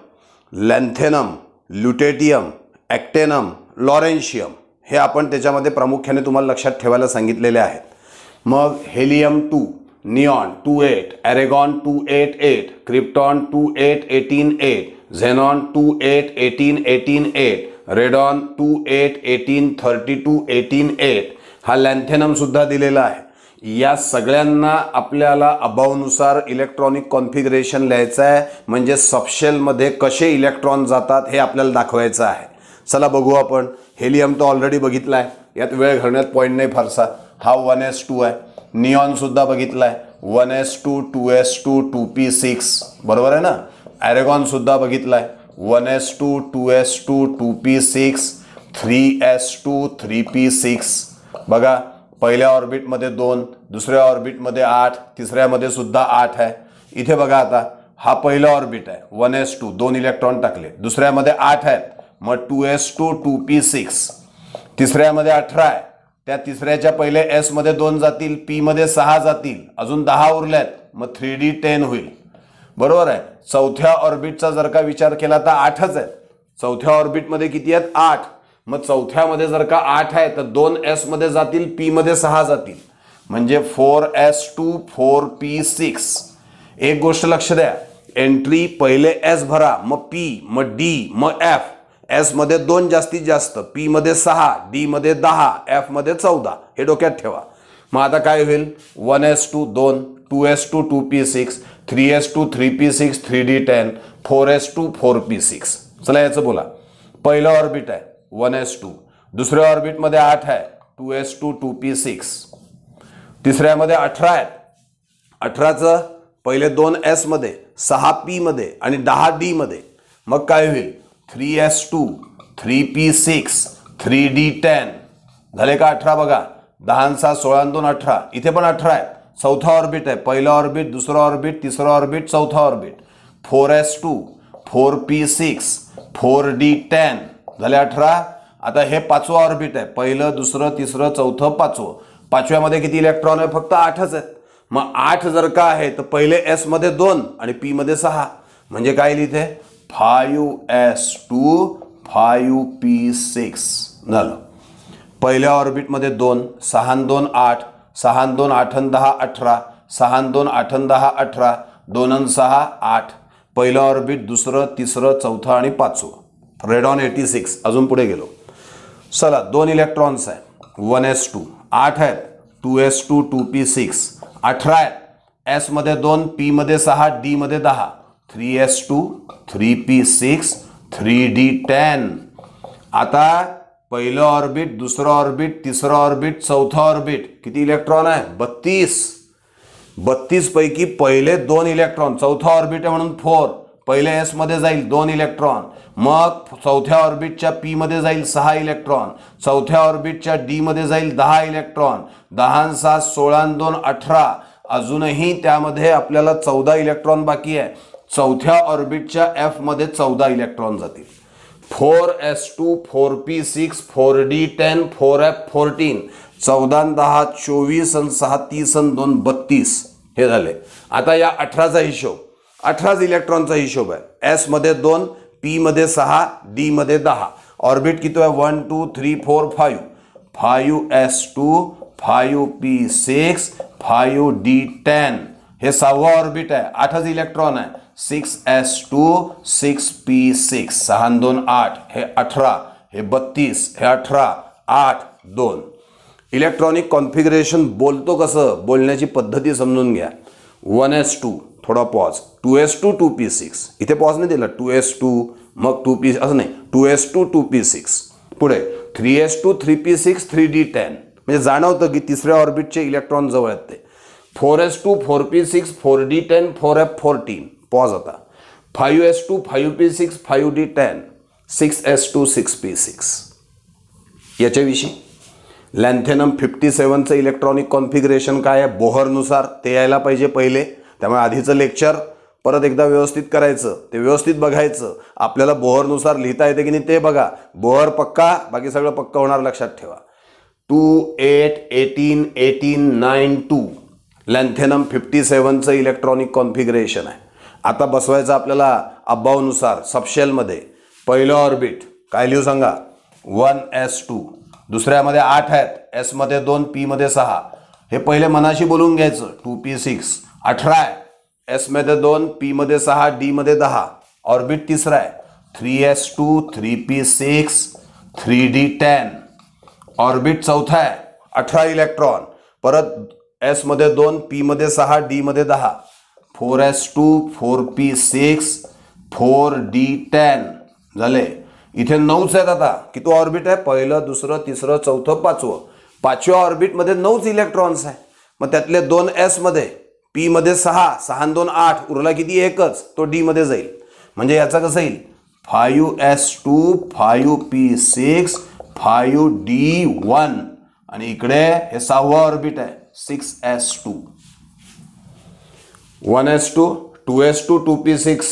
lanthanum lutetium actinium lawrencium हे आपण त्याच्यामध्ये प्रामुख्याने तुम्हाला लक्षात ठेवायला सांगितलेले आहेत मग helium two neon two eight argon two eight eight krypton two eight eighteen eight xenon two eight eighteen eighteen eight radon two eight eighteen thirty two eighteen eight हा लँथेनमसुद्धा दिलेला आहे या सगळ्यांना आपल्याला अभावनुसार इलेक्ट्रॉनिक कॉन्फिगरेशन लिहायचं आहे म्हणजे सबशेलमध्ये कसे इलेक्ट्रॉन जातात हे आपल्याला दाखवायचं आहे चला बघू आपण हेलियम तो ऑलरेडी बघितला आहे यात वेळ घालण्यात पॉईंट नाही फारसा हा वन एस टू आहे निऑनसुद्धा बघितला आहे one s two two s two two p six बरोबर आहे ना ॲरेगॉनसुद्धा बघितला आहे one s two two s two two p six three s two three p six बघा पहिल्या ऑर्बिटमध्ये दोन दुसऱ्या ऑर्बिटमध्ये आठ तिसऱ्यामध्ये सुद्धा आठ आहे इथे बघा आता हा पहिला ऑर्बिट आहे वन एस टू दोन इलेक्ट्रॉन टाकले दुसऱ्यामध्ये आठ आहेत मग two s two two p six तिसऱ्यामध्ये अठरा आहे त्या तिसऱ्याच्या पहिले एसमध्ये दोन जातील पीमध्ये सहा जातील अजून दहा उरल्यात मग थ्री डी टेन होईल बरोबर आहे चौथ्या ऑर्बिटचा जर का विचार केला तर आठच आहे चौथ्या ऑर्बिटमध्ये किती आहेत आठ मग चौथ्यामध्ये जर का आठ आहे तर दोन एसमध्ये जातील पीमध्ये सहा जातील म्हणजे four s two four p six एक गोष्ट लक्ष द्या एंट्री पहिले एस भरा मग पी मग डी मग एफ एसमध्ये दोन जास्तीत जास्त पीमध्ये सहा डीमध्ये दहा एफमध्ये चौदा हे डोक्यात ठेवा मग आता काय होईल वन एस टू दोन two s two two p six three s two three p six three d ten four s two four p six चला याचं बोला पहिलं ऑर्बिट आहे वन एस टू दुसऱ्या ऑर्बिटमध्ये आठ आहे two s two two p six तिसऱ्यामध्ये अठरा आहेत अठराचं पहिले दोन एसमध्ये सहा पीमध्ये आणि दहा डीमध्ये मग काय होईल three s two three p six three d ten झाले का अठरा बघा दहा सात सोळा दोन अठरा इथे पण अठरा आहे चौथा ऑर्बिट आहे पहिला ऑर्बिट दुसरा ऑर्बिट तिसरा ऑर्बिट चौथा orbit four s two four p six four d ten झाले अठरा आता हे पाचवं ऑर्बिट आहे पहिलं दुसरं तिसरं चौथं पाचवं पाचव्यामध्ये किती इलेक्ट्रॉन आहे फक्त आठच आहेत मग आठ जर का आहे तर पहिले एसमध्ये दोन आणि पीमध्ये सहा म्हणजे काय लिहिते five s two five P six झालं पहिल्या ऑर्बिटमध्ये दोन सहा दोन आठ सहा दोन आठन दहा अठरा सहा दोन आठन दहा अठरा दोन सहा आठ पहिलं ऑर्बिट दुसरं तिसरं चौथं आणि पाचवं रेडॉन एटी सिक्स अजून पुढे गेलो चला दोन इलेक्ट्रॉन्स आहे वन एस टू आठ आहेत two s two two p six अठरा आहेत एसमध्ये दोन पीमध्ये सहा डीमध्ये दहा three s two three p six three d ten आता पहिलं ऑर्बिट दुसरं ऑर्बिट तिसरं ऑर्बिट चौथं ऑर्बिट किती इलेक्ट्रॉन आहे बत्तीस पैकी पहिले दोन इलेक्ट्रॉन चौथा ऑर्बिट आहे म्हणून फोर पहिले मध्ये जाईल दोन इलेक्ट्रॉन मग चौथ्या ऑर्बिटच्या मध्ये जाईल सहा इलेक्ट्रॉन चौथ्या ऑर्बिटच्या मध्ये जाईल दहा इलेक्ट्रॉन दहा सात सोळा दोन अठरा अजूनही त्यामध्ये आपल्याला चौदा इलेक्ट्रॉन बाकी आहे चौथ्या ऑर्बिटच्या एफमध्ये चौदा इलेक्ट्रॉन जातील four s two four p six four d ten four f fourteen चौदा दहा चोवीस आणि सहा तीस आणि दोन बत्तीस हे झाले आता या अठराचा हिशोब अठराच इलेक्ट्रॉनचा हिशोब आहे एसमध्ये दोन पीमध्ये सहा डीमध्ये दहा ऑर्बिट किती आहे one two three four five five s two five p six five d ten हे सहावं ऑर्बिट आहे आठच इलेक्ट्रॉन आहे six s two six p six सहा दोन आठ हे अठरा हे बत्तीस हे अठरा आठ दोन इलेक्ट्रॉनिक कॉन्फिगरेशन बोलतो कसं बोलण्याची पद्धती समजून घ्या वन एस टू थोडा pause two s two two p six इथे पॉज नाही दिला टू एस टू मग टू पी असं नाही two s two two p six पुढे three s two three p six three d ten म्हणजे जाणवतं की तिसऱ्या ऑर्बिटचे इलेक्ट्रॉन जवळ आहेत ते four s two four p six four d ten four f fourteen pause आता five s two five p six five d ten six s two six p six याच्याविषयी लँथेनम फिफ्टी सेवनचं electronic configuration काय आहे बोहरनुसार ते यायला पाहिजे पहिले त्यामुळे आधीचं लेक्चर परत एकदा व्यवस्थित करायचं ते व्यवस्थित बघायचं आपल्याला बोहरनुसार लिहिता येते की नाही ते बघा बोहर पक्का बाकी सगळं पक्का होणार लक्षात ठेवा two eight eighteen eighteen nine two lanthanum fifty सेवनचं इलेक्ट्रॉनिक कॉन्फिगरेशन आहे आता बसवायचं आपल्याला अब्बावनुसार सबशेलमध्ये पहिलं ऑर्बिट काय लिहू सांगा वन एस टू दुसऱ्यामध्ये आठ आहेत एसमध्ये दोन पीमध्ये सहा हे पहिले मनाशी बोलून घ्यायचं टू पी सिक्स अठरा आहे एसमध्ये दोन पीमध्ये सहा डीमध्ये दहा ऑर्बिट तिसरा आहे three s two three p six three d ten orbit चौथा आहे अठरा इलेक्ट्रॉन परत एसमध्ये दोन पीमध्ये सहा डीमध्ये दहा four s two four p six four d ten झाले इथे नऊच आहेत आता किती ऑर्बिट आहे पहिलं दुसरं तिसरं चौथं पाचवं पाचव्या ऑर्बिटमध्ये नऊच इलेक्ट्रॉन्स आहे मग त्यातले दोन एसमध्ये पीमध्ये सहा सहा दोन आठ उरला किती एकच तो डीमध्ये जाईल म्हणजे याचा कसं येईल five s two five P six five d one आणि इकडे हे सहावं ऑर्बिट आहे six s two one s two two s two two p six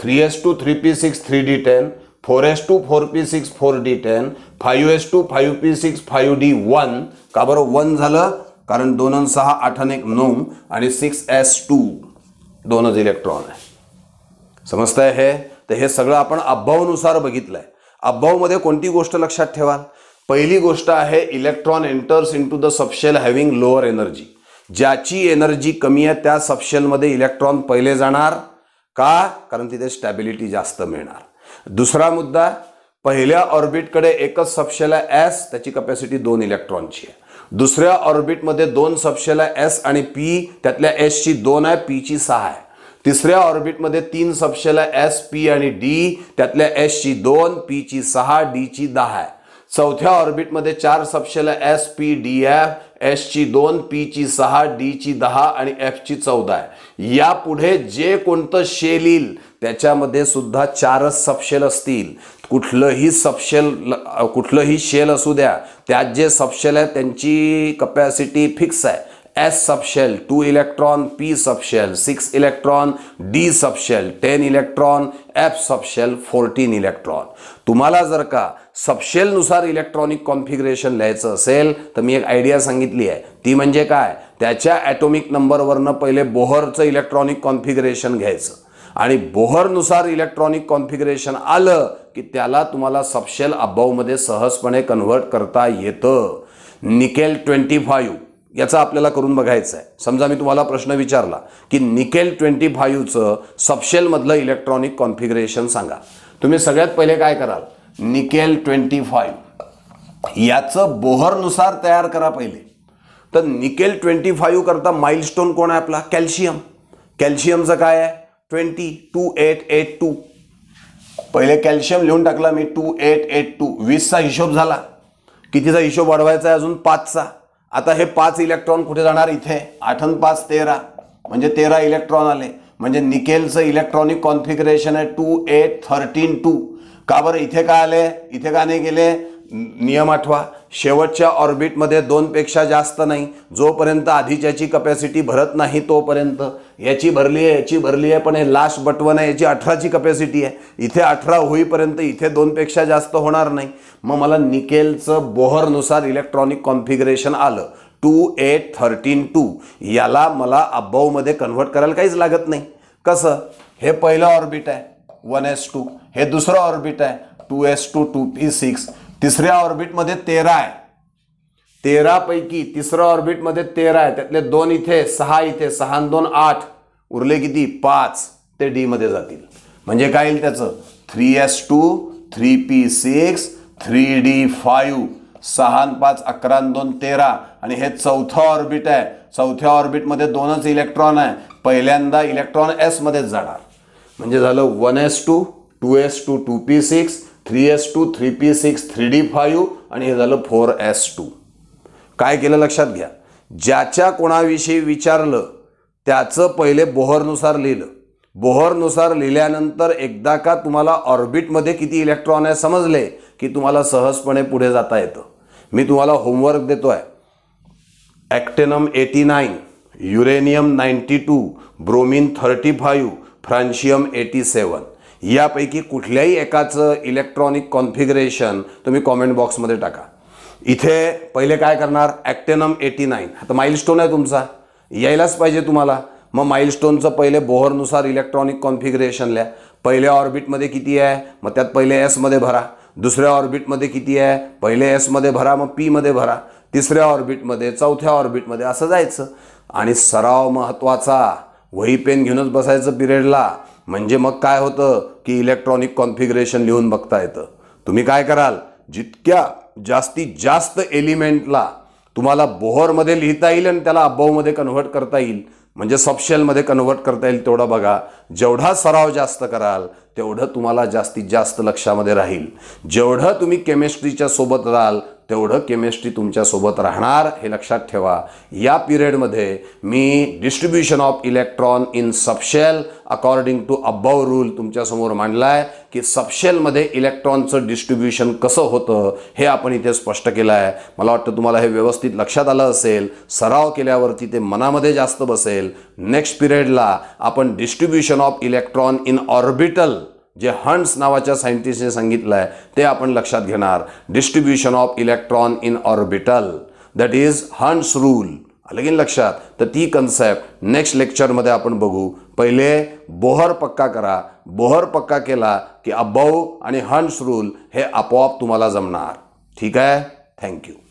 three s two three p six three d ten four s two four p six four d ten five s two five p six five d one का बरं one झालं कारण दोन सहा आठ एक नऊ आणि सिक्स एस टू दोनच इलेक्ट्रॉन आहे समजत आहे हे तर हे सगळं आपण अभावानुसार बघितलं आहे अभावमध्ये कोणती गोष्ट लक्षात ठेवाल पहिली गोष्ट आहे electron enters into the subshell having lower energy ज्याची एनर्जी कमी आहे त्या सबशेलमध्ये इलेक्ट्रॉन पहिले जाणार का कारण तिथे स्टॅबिलिटी जास्त मिळणार दुसरा मुद्दा पहिल्या ऑर्बिटकडे एकच सबशेल आहे एस त्याची कपॅसिटी दोन इलेक्ट्रॉनची आहे दुसऱ्या ऑर्बिटमध्ये दोन सबशेल आहे एस आणि पी त्यातल्या एसची दोन आहे पीची सहा आहे तिसऱ्या ऑर्बिटमध्ये तीन सबशेल आहे एस पी आणि डी त्यातल्या एसची दोन पीची सहा डीची दहा आहे चौथ्या ऑर्बिटमध्ये चार subshell s P D f एसची दोन पीची सहा डीची दहा आणि एफची चौदा आहे यापुढे जे कोणतं शेल येईल त्याच्यामध्ये सुद्धा चारच सपशेल असतील कुठलंही सपशेल कुठलंही शेल असू द्या त्यात जे सपशेल आहे त्यांची कपॅसिटी फिक्स आहे s subshell two electron P subshell six electron D subshell ten electron F subshell fourteen electron तुम्हाला जर का नुसार इलेक्ट्रॉनिक कॉन्फिगरेशन लिहायचं असेल तर मी एक आयडिया सांगितली आहे ती म्हणजे काय त्याच्या ॲटोमिक नंबरवरनं पहिले बोहरचं इलेक्ट्रॉनिक कॉन्फिगरेशन घ्यायचं आणि बोहरनुसार इलेक्ट्रॉनिक कॉन्फिगरेशन आलं की त्याला तुम्हाला सबशेल अभावमध्ये सहजपणे कन्व्हर्ट करता येतं निकेल ट्वेंटी फायू याचा आपल्याला करून बघायचं आहे समजा मी तुम्हाला प्रश्न विचारला की निकेल ट्वेंटी फायूचं सबशेलमधलं इलेक्ट्रॉनिक कॉन्फिगरेशन सांगा तुम्ही सगळ्यात पहिले काय कराल निकेल ट्वेंटी फाईव्ह याचं बोहरनुसार तयार करा पहिले तर निकेल ट्वेंटी फाईव्ह करता माइलस्टोन कोण आहे आपला कॅल्शियम कॅल्शियमचं काय आहे twenty two eight eight two पहिले कॅल्शियम लिहून टाकला मी टू एट एट टू वीसचा हिशोब झाला कितीचा हिशोब वाढवायचा आहे अजून पाचचा आता हे पाच इलेक्ट्रॉन कुठे जाणार इथे आठन पाच तेरा म्हणजे तेरा इलेक्ट्रॉन आले म्हणजे निकेलचं इलेक्ट्रॉनिक कॉन्फिगरेशन आहे टू एट थर्टीन टू का बरं इथे का आले इथे का नाही गेले नियम आठवा शेवटच्या ऑर्बिटमध्ये दोनपेक्षा जास्त नाही जोपर्यंत आधीच्याची कपॅसिटी भरत नाही तोपर्यंत याची भरली आहे याची भरली आहे पण हे लास्ट बटवन आहे याची अठराची कपॅसिटी आहे इथे अठरा होईपर्यंत इथे दोनपेक्षा जास्त होणार नाही मग मला निकेलचं बोहरनुसार इलेक्ट्रॉनिक कॉन्फिगरेशन आलं टू एट थर्टीन टू याला मला अब्बाऊमध्ये कन्व्हर्ट करायला काहीच लागत नाही कसं हे पहिलं ऑर्बिट आहे वन एस टू हे दुसरं ऑर्बिट आहे two s two two p six तिसऱ्या ऑर्बिटमध्ये तेरा आहे तेरापैकी तिसरं ऑर्बिटमध्ये तेरा आहे त्यातले दोन इथे सहा इथे सहा दोन आठ उरले किती पाच ते डीमध्ये जातील म्हणजे काय येईल त्याचं three s two three p six three d five सहा पाच अकरा दोन तेरा आणि हे चौथं ऑर्बिट आहे चौथ्या ऑर्बिटमध्ये दोनच इलेक्ट्रॉन आहे पहिल्यांदा इलेक्ट्रॉन एसमध्येच जाणार म्हणजे झालं one s two two s two two p six three s two three p six three d five आणि हे झालं फोर एस टू काय केलं लक्षात घ्या ज्याच्या कोणाविषयी विचारलं त्याचं पहिले बोहरनुसार लिहिलं बोहरनुसार लिहिल्यानंतर एकदा का तुम्हाला ऑर्बिटमध्ये किती इलेक्ट्रॉन आहे समजले की तुम्हाला सहजपणे पुढे जाता येतं मी तुम्हाला होमवर्क देतो आहे actinium eighty nine uranium ninety two bromine thirty five francium eighty seven यापैकी कुठल्याही एकाचं इलेक्ट्रॉनिक कॉन्फिगरेशन तुम्ही कॉमेंट बॉक्समध्ये टाका इथे पहिले काय करणार ॲक्टेनम एटी नाईन आता माइलस्टोन आहे तुमचा यायलाच पाहिजे तुम्हाला मग माइलस्टोनचं पहिले बोहरनुसार इलेक्ट्रॉनिक कॉन्फिगरेशन लिहा पहिल्या ऑर्बिटमध्ये किती आहे मग त्यात पहिले एसमध्ये भरा दुसऱ्या ऑर्बिटमध्ये किती आहे पहिले एसमध्ये भरा मग पीमध्ये भरा तिसऱ्या ऑर्बिटमध्ये चौथ्या ऑर्बिटमध्ये असं जायचं आणि सराव महत्त्वाचा वही पेन घेऊनच बसायचं पिरियडला म्हणजे मग काय होतं की इलेक्ट्रॉनिक कॉन्फिगरेशन लिहून बघता येतं तुम्ही काय कराल जितक्या जास्तीत जास्त एलिमेंटला तुम्हाला बोहरमध्ये लिहिता येईल आणि त्याला अभावमध्ये कन्व्हर्ट करता येईल म्हणजे सॉपशेलमध्ये कन्व्हर्ट करता येईल तेवढा बघा जेवढा सराव जास्त कराल तेवढं तुम्हाला जास्तीत जास्त लक्षामध्ये राहील जेवढं तुम्ही केमिस्ट्रीच्या सोबत राहाल तेवढं केमिस्ट्री तुमच्यासोबत राहणार हे लक्षात ठेवा या पिरियडमध्ये मी distribution of electron in subshell according to Aufbau rule तुमच्यासमोर मांडला आहे की सपशेलमध्ये इलेक्ट्रॉनचं डिस्ट्रीब्युशन कसं होतं हे आपण इथे स्पष्ट केलं आहे मला वाटतं तुम्हाला हे व्यवस्थित लक्षात आलं असेल सराव केल्यावरती ते मनामध्ये जास्त बसेल नेक्स्ट पिरियडला आपण distribution of electron in orbital जे हंट्स नावाच्या सायंटिस्टने सांगितलं आहे ते आपण लक्षात घेणार distribution of electron in orbital that is Hund's rule लगीन लक्षात तर ती कन्सेप्ट नेक्स्ट लेक्चरमध्ये आपण बघू पहिले बोहर पक्का करा बोहर पक्का केला की अब्बाऊ आणि हंट्स रूल हे आपोआप तुम्हाला जमणार ठीक आहे थँक्यू